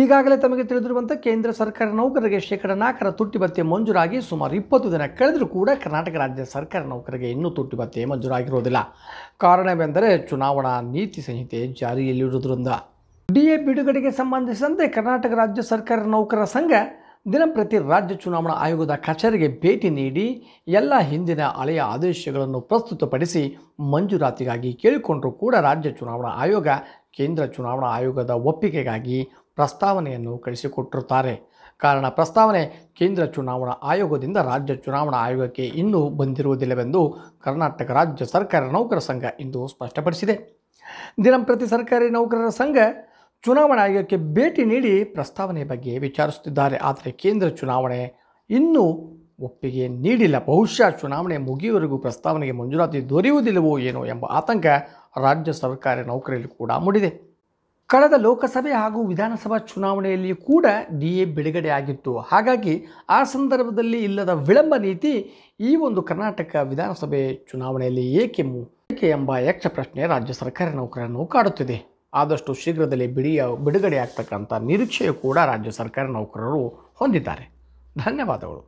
ಈಗಾಗಲೇ ತಮಗೆ ತಿಳಿದಿರುವಂತೆ ಕೇಂದ್ರ ಸರ್ಕಾರ ನೌಕರರಿಗೆ ಶೇಕಡಾ ನಾಲ್ಕರ ತುಟ್ಟಿ ಭತ್ಯೆ ಮಂಜೂರಾಗಿ ಸುಮಾರು ಇಪ್ಪತ್ತು ದಿನ ಕಳೆದರೂ ಕೂಡ ಕರ್ನಾಟಕ ರಾಜ್ಯ ಸರ್ಕಾರ ನೌಕರರಿಗೆ ಇನ್ನೂ ತುಟ್ಟಿ ಭತ್ಯೆ ಮಂಜೂರಾಗಿರುವುದಿಲ್ಲ ಕಾರಣವೆಂದರೆ ಚುನಾವಣಾ ನೀತಿ ಸಂಹಿತೆ ಜಾರಿಯಲ್ಲಿರುವುದರಿಂದ ಡಿ ಎ ಬಿಡುಗಡೆಗೆ ಸಂಬಂಧಿಸಿದಂತೆ ಕರ್ನಾಟಕ ರಾಜ್ಯ ಸರ್ಕಾರ ನೌಕರರ ಸಂಘ ದಿನಂಪ್ರತಿ ರಾಜ್ಯ ಚುನಾವಣಾ ಆಯೋಗದ ಕಚೇರಿಗೆ ಭೇಟಿ ನೀಡಿ ಎಲ್ಲ ಹಿಂದಿನ ಹಳೆಯ ಆದೇಶಗಳನ್ನು ಪ್ರಸ್ತುತಪಡಿಸಿ ಮಂಜೂರಾತಿಗಾಗಿ ಕೇಳಿಕೊಂಡರೂ ಕೂಡ ರಾಜ್ಯ ಚುನಾವಣಾ ಆಯೋಗ ಕೇಂದ್ರ ಚುನಾವಣಾ ಆಯೋಗದ ಒಪ್ಪಿಗೆಗಾಗಿ ಪ್ರಸ್ತಾವನೆಯನ್ನು ಕಳಿಸಿಕೊಟ್ಟಿರುತ್ತಾರೆ ಕಾರಣ ಪ್ರಸ್ತಾವನೆ ಕೇಂದ್ರ ಚುನಾವಣಾ ಆಯೋಗದಿಂದ ರಾಜ್ಯ ಚುನಾವಣಾ ಆಯೋಗಕ್ಕೆ ಇನ್ನೂ ಬಂದಿರುವುದಿಲ್ಲವೆಂದು ಕರ್ನಾಟಕ ರಾಜ್ಯ ಸರ್ಕಾರಿ ನೌಕರರ ಸಂಘ ಇಂದು ಸ್ಪಷ್ಟಪಡಿಸಿದೆ ದಿನಂಪ್ರತಿ ಸರ್ಕಾರಿ ನೌಕರರ ಸಂಘ ಚುನಾವಣಾ ಆಯೋಗಕ್ಕೆ ಭೇಟಿ ನೀಡಿ ಪ್ರಸ್ತಾವನೆ ಬಗ್ಗೆ ವಿಚಾರಿಸುತ್ತಿದ್ದಾರೆ ಆದರೆ ಕೇಂದ್ರ ಚುನಾವಣೆ ಇನ್ನೂ ಒಪ್ಪಿಗೆ ನೀಡಿಲ್ಲ ಬಹುಶಃ ಚುನಾವಣೆ ಮುಗಿಯುವವರೆಗೂ ಪ್ರಸ್ತಾವನೆಗೆ ಮಂಜೂರಾತಿ ದೊರೆಯುವುದಿಲ್ಲವೋ ಏನೋ ಎಂಬ ಆತಂಕ ರಾಜ್ಯ ಸರ್ಕಾರಿ ನೌಕರಿಯಲ್ಲಿ ಕೂಡ ಮೂಡಿದೆ ಕಳೆದ ಲೋಕಸಭೆ ಹಾಗೂ ವಿಧಾನಸಭಾ ಚುನಾವಣೆಯಲ್ಲಿ ಕೂಡ ಡಿ ಎ ಆಗಿತ್ತು ಹಾಗಾಗಿ ಆ ಸಂದರ್ಭದಲ್ಲಿ ಇಲ್ಲದ ವಿಳಂಬ ನೀತಿ ಈ ಒಂದು ಕರ್ನಾಟಕ ವಿಧಾನಸಭೆ ಚುನಾವಣೆಯಲ್ಲಿ ಏಕೆ ಏಕೆ ಎಂಬ ಯಕ್ಷ ಪ್ರಶ್ನೆ ರಾಜ್ಯ ಸರ್ಕಾರಿ ನೌಕರರನ್ನು ಕಾಡುತ್ತಿದೆ ಆದಷ್ಟು ಶೀಘ್ರದಲ್ಲಿ ಬಿಡಿಯ ಬಿಡುಗಡೆ ಆಗ್ತಕ್ಕಂಥ ನಿರೀಕ್ಷೆಯು ಕೂಡ ರಾಜ್ಯ ಸರ್ಕಾರಿ ನೌಕರರು ಹೊಂದಿದ್ದಾರೆ ಧನ್ಯವಾದಗಳು